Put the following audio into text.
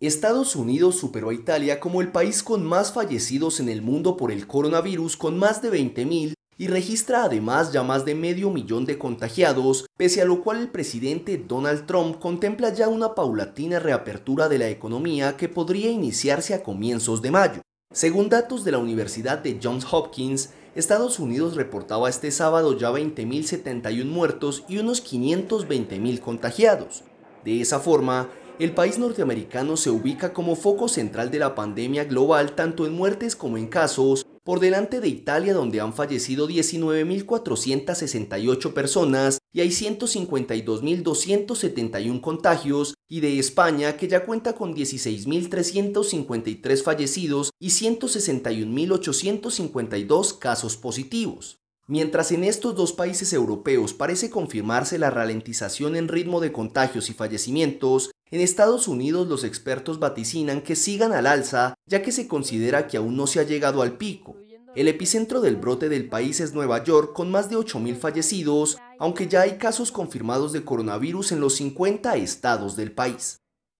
Estados Unidos superó a Italia como el país con más fallecidos en el mundo por el coronavirus con más de 20.000 y registra además ya más de medio millón de contagiados, pese a lo cual el presidente Donald Trump contempla ya una paulatina reapertura de la economía que podría iniciarse a comienzos de mayo. Según datos de la Universidad de Johns Hopkins, Estados Unidos reportaba este sábado ya 20.071 muertos y unos 520.000 contagiados. De esa forma, el país norteamericano se ubica como foco central de la pandemia global tanto en muertes como en casos, por delante de Italia donde han fallecido 19.468 personas y hay 152.271 contagios, y de España que ya cuenta con 16.353 fallecidos y 161.852 casos positivos. Mientras en estos dos países europeos parece confirmarse la ralentización en ritmo de contagios y fallecimientos, en Estados Unidos los expertos vaticinan que sigan al alza, ya que se considera que aún no se ha llegado al pico. El epicentro del brote del país es Nueva York, con más de 8.000 fallecidos, aunque ya hay casos confirmados de coronavirus en los 50 estados del país.